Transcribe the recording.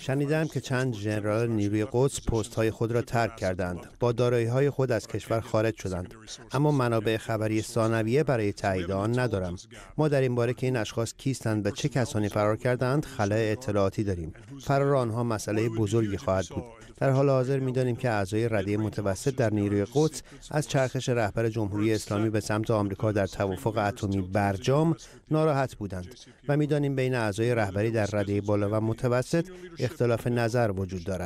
شنیدم که چند ژنرال نیروی قدس پست های خود را ترک کردند با دارایی های خود از کشور خارج شدند اما منابع خبری ثانویه برای تایید آن ندارم ما در این باره که این اشخاص کیستند و چه کسانی فرار کردند خلای اطلاعاتی داریم فرار آنها مسئله بزرگی خواهد بود در حال حاضر میدانیم که اعضای رده متوسط در نیروی قدس از چرخش رهبر جمهوری اسلامی به سمت آمریکا در توافق اتمی برجام ناراحت بودند و میدانیم بین اعضای رهبر رهبری در رده بالا و متوسط اختلاف نظر وجود دارد